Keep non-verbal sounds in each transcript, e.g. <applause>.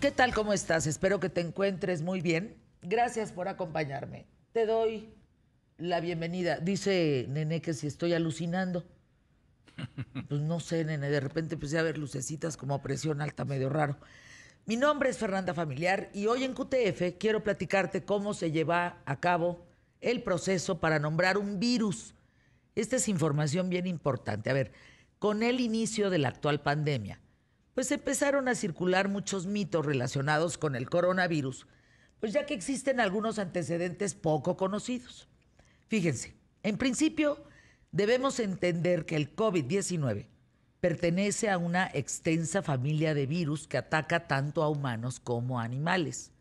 ¿Qué tal? ¿Cómo estás? Espero que te encuentres muy bien. Gracias por acompañarme. Te doy la bienvenida. Dice Nene que si estoy alucinando. <laughs> Pues no sé, Nene, de repente empecé a ver lucecitas como presión alta, medio raro. Mi nombre es Fernanda Familiar y hoy en QTF quiero platicarte cómo se lleva a cabo el proceso para nombrar un virus. Esta es información bien importante. A ver, con el inicio de la actual pandemia, pues empezaron a circular muchos mitos relacionados con el coronavirus, pues ya que existen algunos antecedentes poco conocidos. Fíjense, en principio debemos entender que el COVID-19 pertenece a una extensa familia de virus que ataca tanto a humanos como a animales.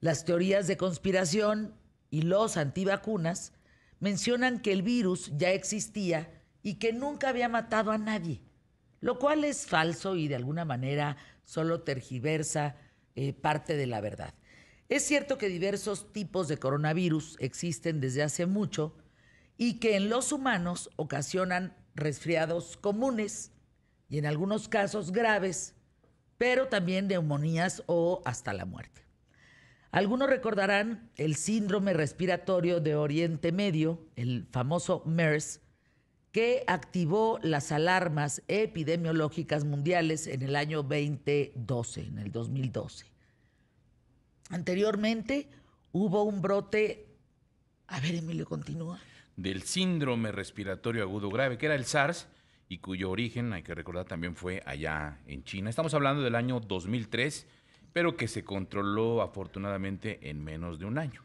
Las teorías de conspiración y los antivacunas mencionan que el virus ya existía y que nunca había matado a nadie lo cual es falso y de alguna manera solo tergiversa eh, parte de la verdad. Es cierto que diversos tipos de coronavirus existen desde hace mucho y que en los humanos ocasionan resfriados comunes y en algunos casos graves, pero también neumonías o hasta la muerte. Algunos recordarán el síndrome respiratorio de Oriente Medio, el famoso MERS, que activó las alarmas epidemiológicas mundiales en el año 2012, en el 2012. Anteriormente hubo un brote, a ver Emilio, continúa. Del síndrome respiratorio agudo grave, que era el SARS, y cuyo origen, hay que recordar, también fue allá en China. Estamos hablando del año 2003, pero que se controló afortunadamente en menos de un año.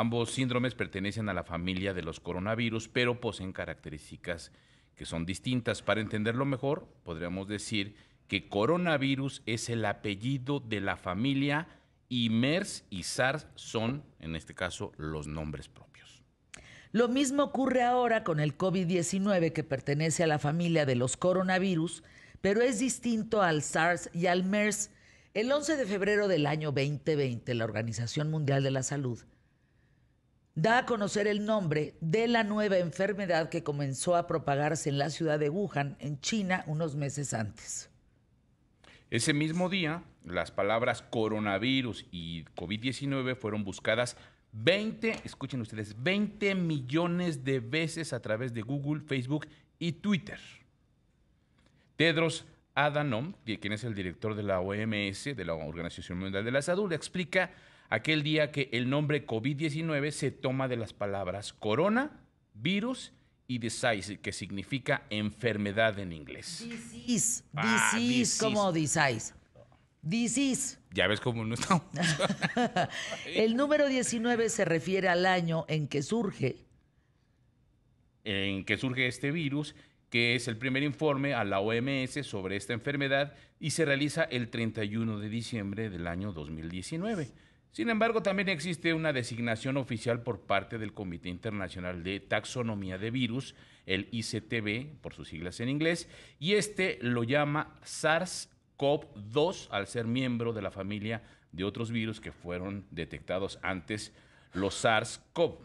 Ambos síndromes pertenecen a la familia de los coronavirus, pero poseen características que son distintas. Para entenderlo mejor, podríamos decir que coronavirus es el apellido de la familia y MERS y SARS son, en este caso, los nombres propios. Lo mismo ocurre ahora con el COVID-19 que pertenece a la familia de los coronavirus, pero es distinto al SARS y al MERS. El 11 de febrero del año 2020, la Organización Mundial de la Salud da a conocer el nombre de la nueva enfermedad que comenzó a propagarse en la ciudad de Wuhan, en China, unos meses antes. Ese mismo día, las palabras coronavirus y COVID-19 fueron buscadas 20, escuchen ustedes, 20 millones de veces a través de Google, Facebook y Twitter. Tedros Adhanom, quien es el director de la OMS, de la Organización Mundial de la Salud, explica aquel día que el nombre COVID-19 se toma de las palabras corona, virus y disease, que significa enfermedad en inglés. Disease, ah, disease, como disease. Disease. Ya ves cómo no está. <laughs> el número 19 se refiere al año en que surge. En que surge este virus, que es el primer informe a la OMS sobre esta enfermedad y se realiza el 31 de diciembre del año 2019. Sin embargo, también existe una designación oficial por parte del Comité Internacional de Taxonomía de Virus, el ICTV, por sus siglas en inglés, y este lo llama SARS-CoV-2 al ser miembro de la familia de otros virus que fueron detectados antes, los SARS-CoV.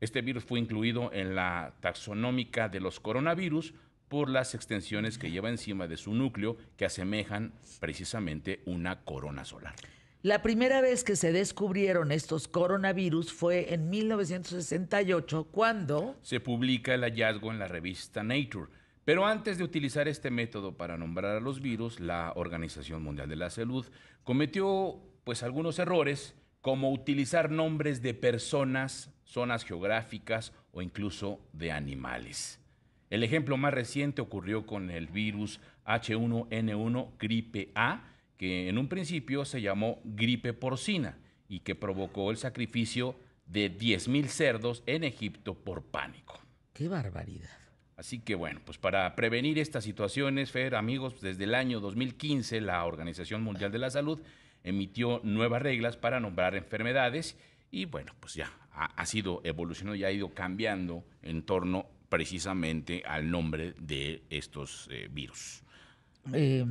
Este virus fue incluido en la taxonómica de los coronavirus por las extensiones que lleva encima de su núcleo que asemejan precisamente una corona solar. La primera vez que se descubrieron estos coronavirus fue en 1968, cuando... Se publica el hallazgo en la revista Nature. Pero antes de utilizar este método para nombrar a los virus, la Organización Mundial de la Salud cometió pues algunos errores como utilizar nombres de personas, zonas geográficas o incluso de animales. El ejemplo más reciente ocurrió con el virus H1N1 gripe A, que en un principio se llamó gripe porcina y que provocó el sacrificio de 10.000 cerdos en Egipto por pánico. ¡Qué barbaridad! Así que bueno, pues para prevenir estas situaciones, Fer, amigos, pues desde el año 2015 la Organización Mundial de la Salud emitió nuevas reglas para nombrar enfermedades y bueno, pues ya ha, sido evolucionando y ha ido cambiando en torno precisamente al nombre de estos eh, virus. Eh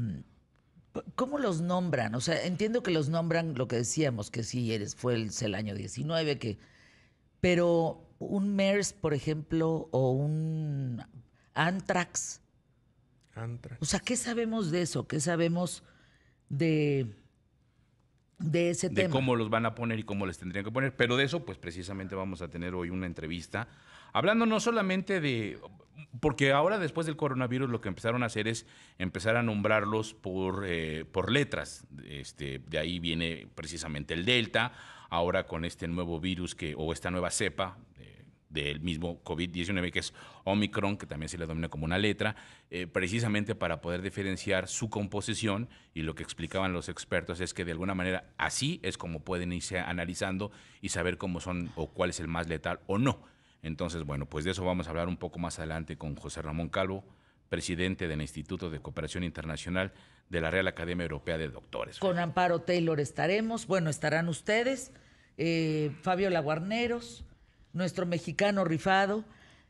¿Cómo los nombran? O sea, entiendo que los nombran lo que decíamos, que sí, eres, fue el, año 19, que, pero un MERS, por ejemplo, o un Anthrax. Antrax. O sea, ¿qué sabemos de eso? ¿Qué sabemos de de ese tema. De cómo los van a poner y cómo les tendrían que poner. Pero de eso, pues precisamente vamos a tener hoy una entrevista. Hablando no solamente de. Porque ahora, después del coronavirus, lo que empezaron a hacer es empezar a nombrarlos por, eh, por letras. Este, de ahí viene precisamente el Delta. Ahora con este nuevo virus que, o esta nueva cepa, eh, del mismo COVID-19, que es Omicron, que también se le domina como una letra, eh, precisamente para poder diferenciar su composición. Y lo que explicaban los expertos es que de alguna manera así es como pueden irse analizando y saber cómo son o cuál es el más letal o no. Entonces, bueno, pues de eso vamos a hablar un poco más adelante con José Ramón Calvo, presidente del Instituto de Cooperación Internacional de la Real Academia Europea de Doctores. Con Amparo Taylor estaremos, bueno, estarán ustedes, eh, Fabio Laguarneros nuestro mexicano rifado,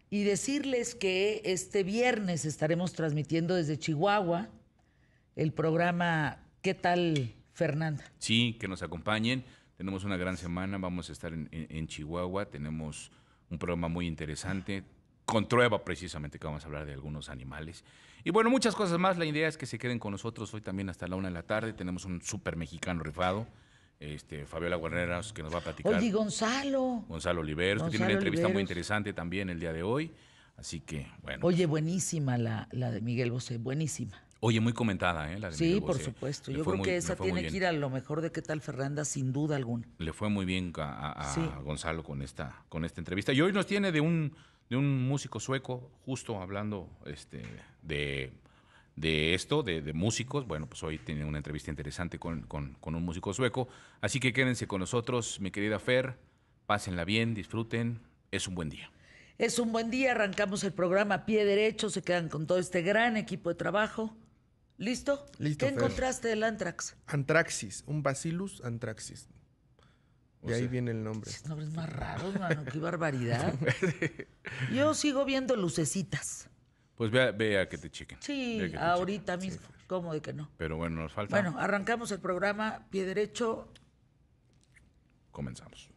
y decirles que este viernes estaremos transmitiendo desde Chihuahua el programa ¿Qué tal, Fernanda? Sí, que nos acompañen. Tenemos una gran semana, vamos a estar en, Chihuahua, tenemos un programa muy interesante, con Trueba precisamente, que vamos a hablar de algunos animales. Y bueno, muchas cosas más. La idea es que se queden con nosotros hoy también hasta la una de la tarde. Tenemos un súper mexicano rifado este, Fabiola Guarneras, que nos va a platicar. Oye, Gonzalo. Gonzalo Oliveros, que tiene una entrevista muy interesante también el día de hoy. Así que, bueno. Oye, buenísima la, de Miguel Bosé, buenísima. Oye, muy comentada, ¿eh? sí, por supuesto. Yo creo que esa tiene que ir a lo mejor de qué tal Fernanda, sin duda alguna. Le fue muy bien a, a, Gonzalo con esta, con esta entrevista. Y hoy nos tiene de un, de un músico sueco, justo hablando este, de de esto, de, de, músicos. Bueno, pues hoy tiene una entrevista interesante con, un músico sueco. Así que quédense con nosotros, mi querida Fer. Pásenla bien, disfruten. Es un buen día. Es un buen día, arrancamos el programa a pie derecho, se quedan con todo este gran equipo de trabajo. ¿Listo? Listo. qué encontraste del antrax? Antraxis, un bacillus antraxis. De ahí viene el nombre. Nombres más raros, qué barbaridad. <laughs> Yo sigo viendo lucecitas. Pues vea, vea que te chequen. Sí, ahorita mismo, pues. ¿cómo de que no? Pero bueno, nos falta. Bueno, arrancamos el programa, pie derecho. Comenzamos.